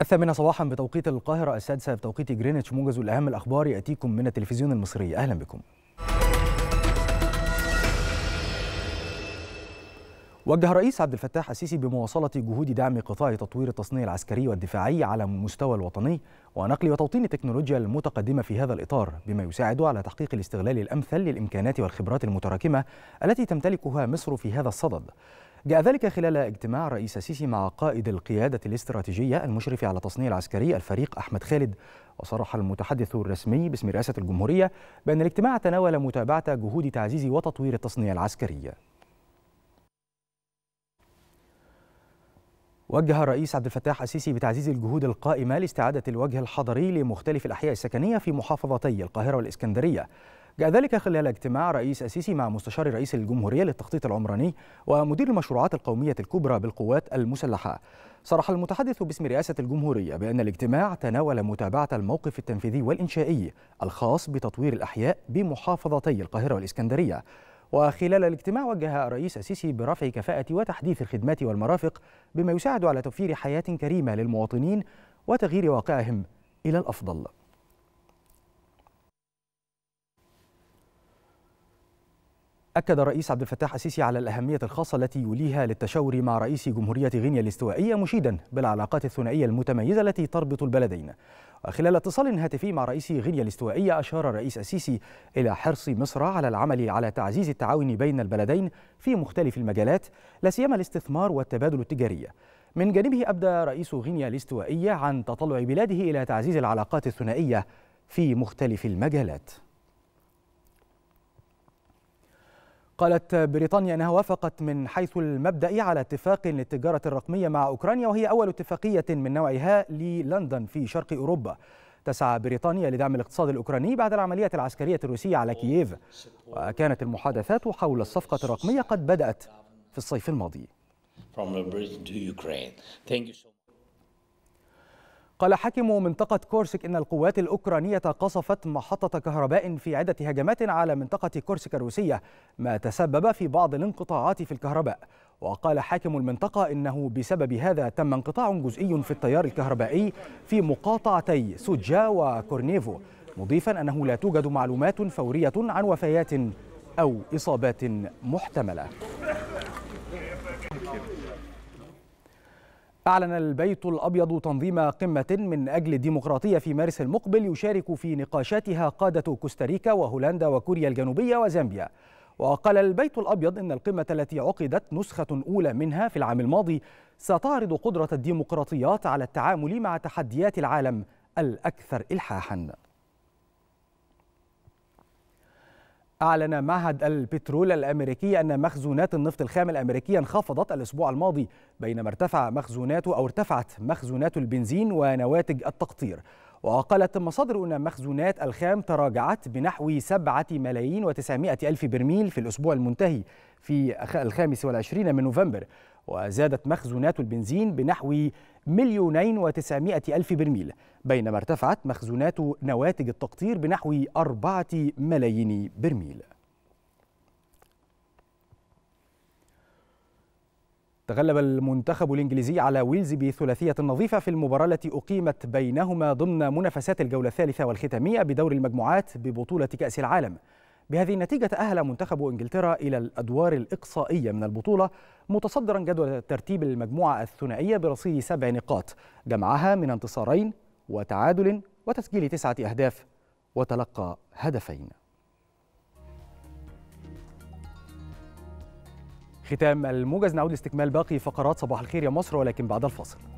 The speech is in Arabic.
الثامنة صباحا بتوقيت القاهرة السادسة بتوقيت جرينتش موجز والأهم الأخبار يأتيكم من التلفزيون المصري أهلا بكم وجه الرئيس عبد الفتاح السيسي بمواصلة جهود دعم قطاع تطوير التصنيع العسكري والدفاعي على المستوى الوطني ونقل وتوطين التكنولوجيا المتقدمة في هذا الإطار بما يساعد على تحقيق الاستغلال الأمثل للإمكانات والخبرات المتراكمة التي تمتلكها مصر في هذا الصدد جاء ذلك خلال اجتماع رئيس السيسي مع قائد القيادة الاستراتيجية المشرف على التصنيع العسكري الفريق أحمد خالد وصرح المتحدث الرسمي باسم رئاسة الجمهورية بأن الاجتماع تناول متابعة جهود تعزيز وتطوير التصنيع العسكري وجه الرئيس عبد الفتاح السيسي بتعزيز الجهود القائمة لاستعادة الوجه الحضري لمختلف الأحياء السكنية في محافظتي القاهرة والإسكندرية جاء ذلك خلال اجتماع رئيس السيسي مع مستشار رئيس الجمهورية للتخطيط العمراني ومدير المشروعات القومية الكبرى بالقوات المسلحة صرح المتحدث باسم رئاسة الجمهورية بأن الاجتماع تناول متابعة الموقف التنفيذي والإنشائي الخاص بتطوير الأحياء بمحافظتي القاهرة والإسكندرية وخلال الاجتماع وجه الرئيس السيسي برفع كفاءة وتحديث الخدمات والمرافق بما يساعد على توفير حياة كريمة للمواطنين وتغيير واقعهم إلى الأفضل أكد الرئيس عبد الفتاح السيسي على الأهمية الخاصة التي يوليها للتشاور مع رئيس جمهورية غينيا الاستوائية مشيدا بالعلاقات الثنائية المتميزة التي تربط البلدين خلال اتصال هاتفي مع رئيس غينيا الاستوائية أشار الرئيس السيسي إلى حرص مصر على العمل على تعزيز التعاون بين البلدين في مختلف المجالات لا سيما الاستثمار والتبادل التجاري من جانبه أبدى رئيس غينيا الاستوائية عن تطلع بلاده إلى تعزيز العلاقات الثنائية في مختلف المجالات قالت بريطانيا أنها وافقت من حيث المبدأ على اتفاق للتجارة الرقمية مع أوكرانيا وهي أول اتفاقية من نوعها للندن في شرق أوروبا تسعى بريطانيا لدعم الاقتصاد الأوكراني بعد العملية العسكرية الروسية على كييف وكانت المحادثات حول الصفقة الرقمية قد بدأت في الصيف الماضي قال حاكم منطقة كورسك إن القوات الأوكرانية قصفت محطة كهرباء في عدة هجمات على منطقة كورسك الروسية ما تسبب في بعض الانقطاعات في الكهرباء وقال حاكم المنطقة إنه بسبب هذا تم انقطاع جزئي في التيار الكهربائي في مقاطعتي سوجا وكورنيفو مضيفا أنه لا توجد معلومات فورية عن وفيات أو إصابات محتملة أعلن البيت الأبيض تنظيم قمة من أجل الديمقراطية في مارس المقبل يشارك في نقاشاتها قادة كوستاريكا وهولندا وكوريا الجنوبية وزامبيا وقال البيت الأبيض إن القمة التي عقدت نسخة أولى منها في العام الماضي ستعرض قدرة الديمقراطيات على التعامل مع تحديات العالم الأكثر إلحاحاً أعلن معهد البترول الأمريكي أن مخزونات النفط الخام الأمريكي انخفضت الأسبوع الماضي بينما ارتفع مخزوناته أو ارتفعت مخزونات البنزين ونواتج التقطير وقالت مصادر أن مخزونات الخام تراجعت بنحو 7 ملايين و ألف برميل في الأسبوع المنتهي في الخامس والعشرين من نوفمبر وزادت مخزونات البنزين بنحو مليونين وتسعمائة ألف برميل بينما ارتفعت مخزونات نواتج التقطير بنحو أربعة ملايين برميل تغلب المنتخب الإنجليزي على ويلز بثلاثية نظيفة في المباراة التي أقيمت بينهما ضمن منافسات الجولة الثالثة والختامية بدور المجموعات ببطولة كأس العالم بهذه النتيجة تأهل منتخب إنجلترا إلى الأدوار الإقصائية من البطولة متصدرا جدول ترتيب المجموعة الثنائية برصيد سبع نقاط جمعها من انتصارين وتعادل وتسجيل تسعة أهداف وتلقى هدفين ختام الموجز نعود لاستكمال باقي فقرات صباح الخير يا مصر ولكن بعد الفاصل